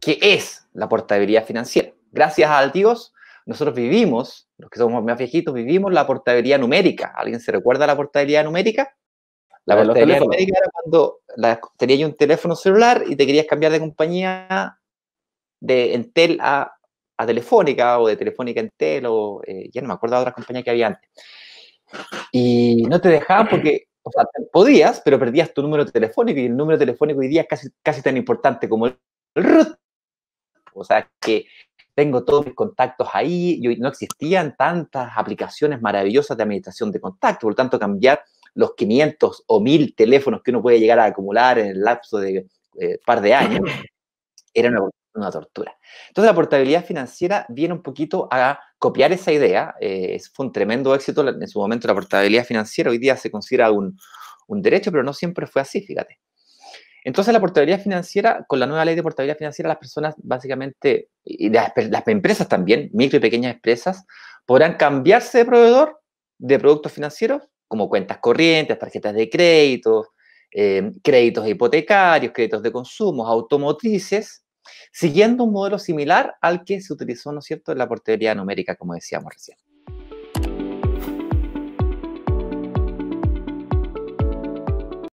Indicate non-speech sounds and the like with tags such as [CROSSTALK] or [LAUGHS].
qué es la portabilidad financiera. Gracias a Dios, nosotros vivimos, los que somos más viejitos, vivimos la portabilidad numérica. ¿Alguien se recuerda la portabilidad numérica? La portabilidad numérica era cuando tenías un teléfono celular y te querías cambiar de compañía de Entel a, a Telefónica o de Telefónica a Entel o eh, ya no me acuerdo de otras compañías que había antes. Y no te dejaban porque, podías, pero perdías tu número telefónico y el número telefónico hoy día es casi, casi tan importante como el, el o sea, que tengo todos mis contactos ahí, y no existían tantas aplicaciones maravillosas de administración de contactos, por lo tanto cambiar los 500 o 1000 teléfonos que uno puede llegar a acumular en el lapso de un eh, par de años, [LAUGHS] era una, tortura. Entonces la portabilidad financiera viene un poquito a copiar esa idea, eh, fue un tremendo éxito en su momento la portabilidad financiera, hoy día se considera un derecho, pero no siempre fue así, fíjate. Entonces, la portabilidad financiera, con la nueva ley de portabilidad financiera, las personas básicamente, y las, empresas también, micro y pequeñas empresas, podrán cambiarse de proveedor de productos financieros, como cuentas corrientes, tarjetas de crédito, em, créditos hipotecarios, créditos de consumo, automotrices, siguiendo un modelo similar al que se utilizó, ¿no es cierto?, en la portabilidad numérica, como decíamos recién.